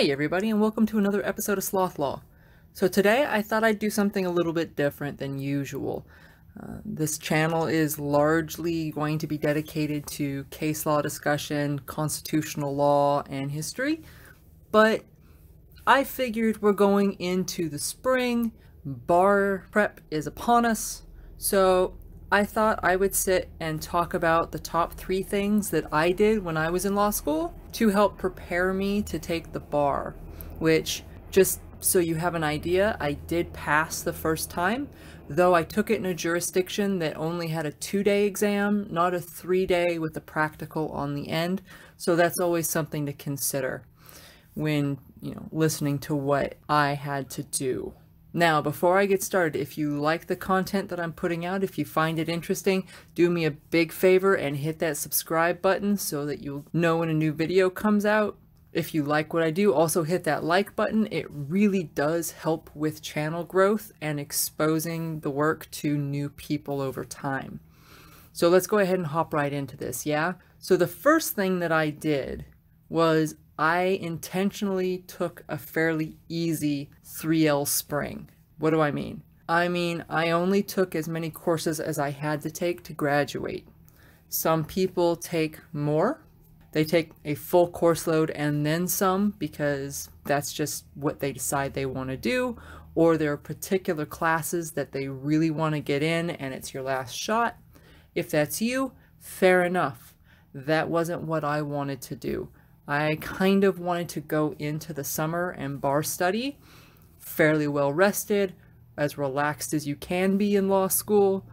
Hey everybody and welcome to another episode of Sloth Law. So today I thought I'd do something a little bit different than usual. Uh, this channel is largely going to be dedicated to case law discussion, constitutional law, and history, but I figured we're going into the spring, bar prep is upon us, so I thought I would sit and talk about the top three things that I did when I was in law school to help prepare me to take the bar, which just so you have an idea, I did pass the first time, though I took it in a jurisdiction that only had a two-day exam, not a three-day with a practical on the end. So that's always something to consider when, you know, listening to what I had to do. Now, before I get started, if you like the content that I'm putting out, if you find it interesting, do me a big favor and hit that subscribe button so that you'll know when a new video comes out. If you like what I do, also hit that like button. It really does help with channel growth and exposing the work to new people over time. So let's go ahead and hop right into this, yeah? So the first thing that I did was I intentionally took a fairly easy 3L spring. What do I mean? I mean, I only took as many courses as I had to take to graduate. Some people take more. They take a full course load and then some because that's just what they decide they want to do, or there are particular classes that they really want to get in and it's your last shot. If that's you, fair enough. That wasn't what I wanted to do. I kind of wanted to go into the summer and bar study fairly well rested, as relaxed as you can be in law school,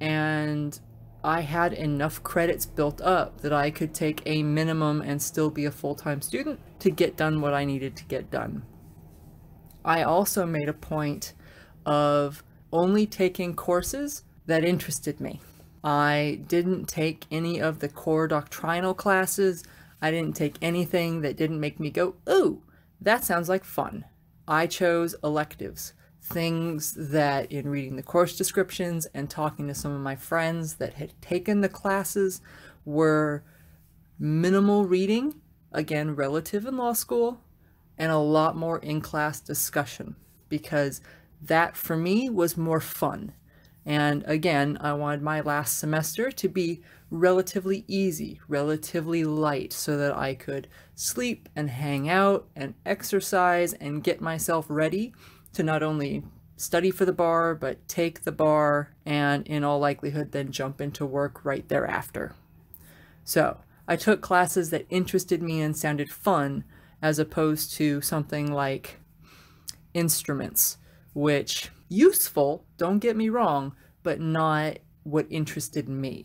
and I had enough credits built up that I could take a minimum and still be a full-time student to get done what I needed to get done. I also made a point of only taking courses that interested me. I didn't take any of the core doctrinal classes I didn't take anything that didn't make me go, ooh, that sounds like fun. I chose electives, things that in reading the course descriptions and talking to some of my friends that had taken the classes were minimal reading, again, relative in law school, and a lot more in class discussion because that for me was more fun. And again, I wanted my last semester to be relatively easy, relatively light, so that I could sleep and hang out and exercise and get myself ready to not only study for the bar, but take the bar and in all likelihood then jump into work right thereafter. So I took classes that interested me and sounded fun as opposed to something like instruments, which useful, don't get me wrong, but not what interested me.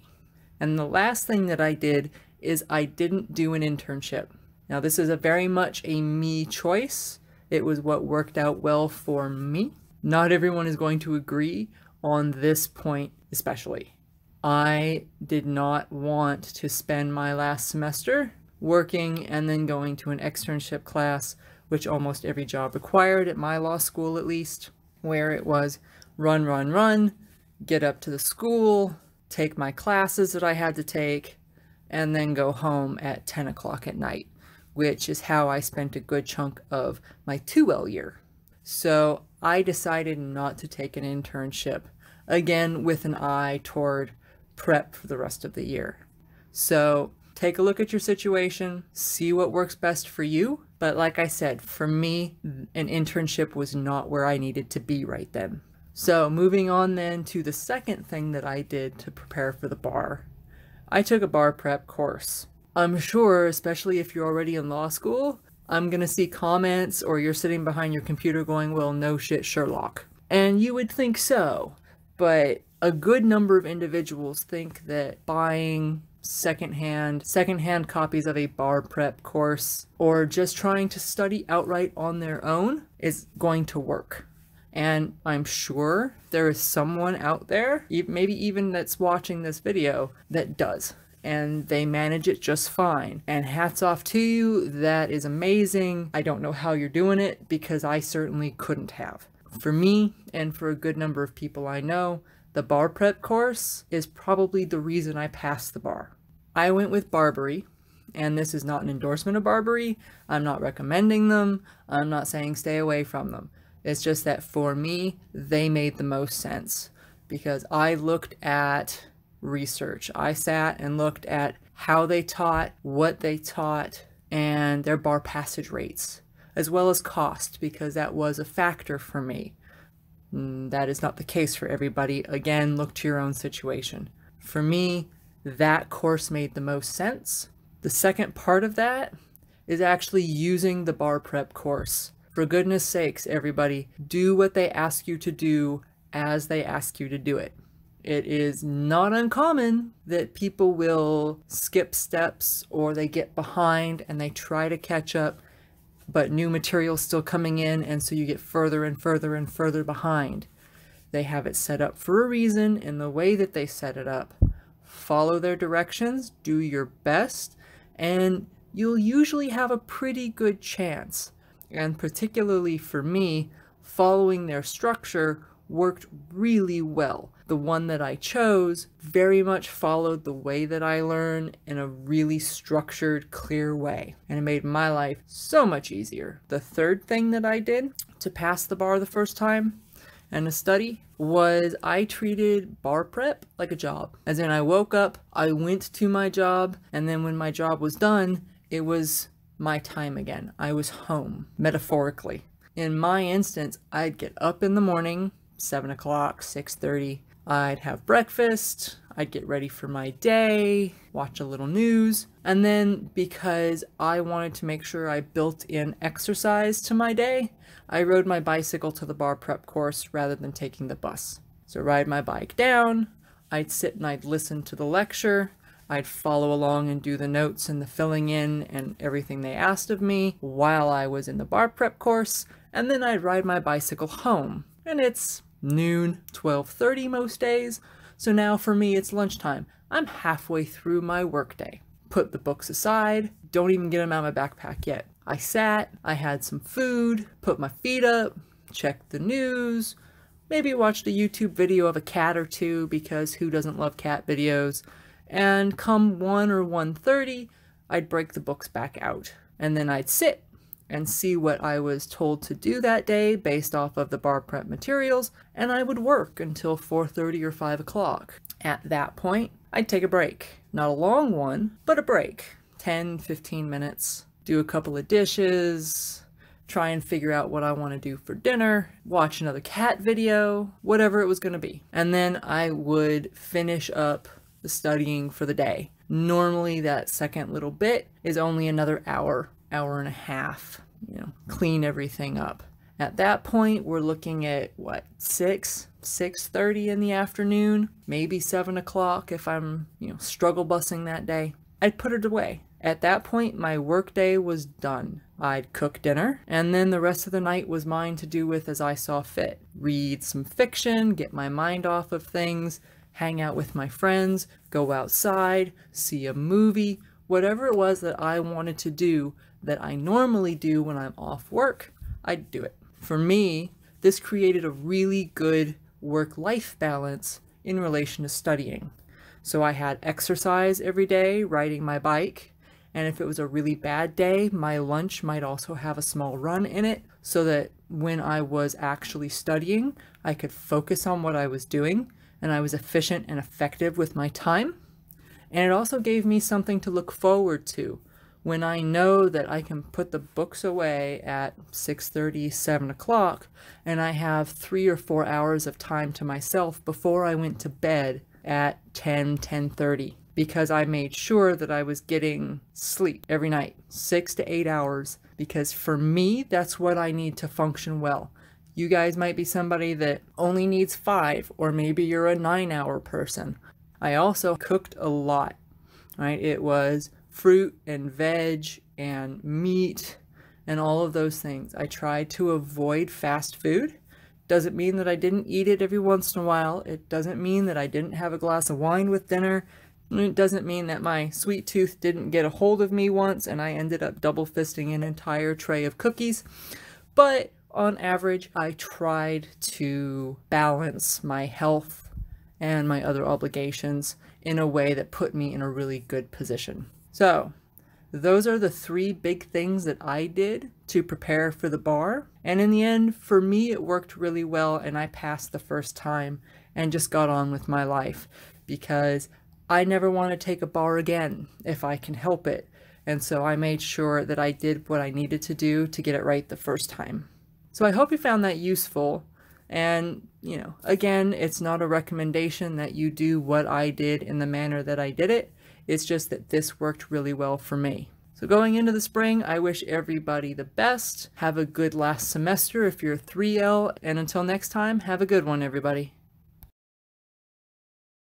And the last thing that I did is I didn't do an internship. Now, this is a very much a me choice. It was what worked out well for me. Not everyone is going to agree on this point, especially. I did not want to spend my last semester working and then going to an externship class, which almost every job required at my law school at least where it was run, run, run, get up to the school, take my classes that I had to take, and then go home at 10 o'clock at night, which is how I spent a good chunk of my 2L year. So I decided not to take an internship, again with an eye toward prep for the rest of the year. So take a look at your situation, see what works best for you, but like I said, for me, an internship was not where I needed to be right then. So moving on then to the second thing that I did to prepare for the bar. I took a bar prep course. I'm sure, especially if you're already in law school, I'm going to see comments or you're sitting behind your computer going, well, no shit, Sherlock. And you would think so, but a good number of individuals think that buying secondhand, secondhand copies of a bar prep course, or just trying to study outright on their own is going to work. And I'm sure there is someone out there, maybe even that's watching this video, that does. And they manage it just fine. And hats off to you, that is amazing. I don't know how you're doing it because I certainly couldn't have. For me, and for a good number of people I know, the bar prep course is probably the reason I passed the bar. I went with Barbary, and this is not an endorsement of Barbary. I'm not recommending them. I'm not saying stay away from them. It's just that for me, they made the most sense because I looked at research. I sat and looked at how they taught, what they taught, and their bar passage rates, as well as cost, because that was a factor for me. Mm, that is not the case for everybody. Again, look to your own situation. For me, that course made the most sense. The second part of that is actually using the bar prep course. For goodness sakes, everybody, do what they ask you to do as they ask you to do it. It is not uncommon that people will skip steps or they get behind and they try to catch up, but new material still coming in, and so you get further and further and further behind. They have it set up for a reason in the way that they set it up follow their directions, do your best, and you'll usually have a pretty good chance. And particularly for me, following their structure worked really well. The one that I chose very much followed the way that I learn in a really structured, clear way, and it made my life so much easier. The third thing that I did to pass the bar the first time and the study was I treated bar prep like a job. As in, I woke up, I went to my job, and then when my job was done, it was my time again. I was home, metaphorically. In my instance, I'd get up in the morning, 7 o'clock, 6.30. I'd have breakfast. I'd get ready for my day, watch a little news, and then because I wanted to make sure I built in exercise to my day, I rode my bicycle to the bar prep course rather than taking the bus. So ride my bike down, I'd sit and I'd listen to the lecture, I'd follow along and do the notes and the filling in and everything they asked of me while I was in the bar prep course, and then I'd ride my bicycle home. And it's noon, 12:30 most days, so now for me, it's lunchtime. I'm halfway through my workday. Put the books aside, don't even get them out of my backpack yet. I sat, I had some food, put my feet up, checked the news, maybe watched a YouTube video of a cat or two because who doesn't love cat videos? And come 1 or 1.30, I'd break the books back out. And then I'd sit and see what I was told to do that day based off of the bar prep materials, and I would work until 4.30 or 5 o'clock. At that point, I'd take a break. Not a long one, but a break. 10, 15 minutes. Do a couple of dishes, try and figure out what I want to do for dinner, watch another cat video, whatever it was going to be. And then I would finish up the studying for the day. Normally that second little bit is only another hour hour and a half, you know, clean everything up. At that point, we're looking at what, 6, 6.30 in the afternoon, maybe 7 o'clock if I'm, you know, struggle bussing that day. I'd put it away. At that point, my workday was done. I'd cook dinner, and then the rest of the night was mine to do with as I saw fit. Read some fiction, get my mind off of things, hang out with my friends, go outside, see a movie, whatever it was that I wanted to do that I normally do when I'm off work, I'd do it. For me, this created a really good work-life balance in relation to studying. So I had exercise every day, riding my bike, and if it was a really bad day, my lunch might also have a small run in it so that when I was actually studying, I could focus on what I was doing and I was efficient and effective with my time. And it also gave me something to look forward to when I know that I can put the books away at 6.30, 7 o'clock, and I have three or four hours of time to myself before I went to bed at 10, 10.30, because I made sure that I was getting sleep every night, six to eight hours, because for me, that's what I need to function well. You guys might be somebody that only needs five, or maybe you're a nine hour person. I also cooked a lot, right? It was fruit and veg and meat and all of those things. I tried to avoid fast food. Doesn't mean that I didn't eat it every once in a while. It doesn't mean that I didn't have a glass of wine with dinner. It doesn't mean that my sweet tooth didn't get a hold of me once and I ended up double fisting an entire tray of cookies. But on average, I tried to balance my health and my other obligations in a way that put me in a really good position. So those are the three big things that I did to prepare for the bar. And in the end, for me, it worked really well and I passed the first time and just got on with my life because I never want to take a bar again if I can help it. And so I made sure that I did what I needed to do to get it right the first time. So I hope you found that useful. And, you know, again, it's not a recommendation that you do what I did in the manner that I did it. It's just that this worked really well for me. So going into the spring, I wish everybody the best. Have a good last semester if you're 3L. And until next time, have a good one, everybody.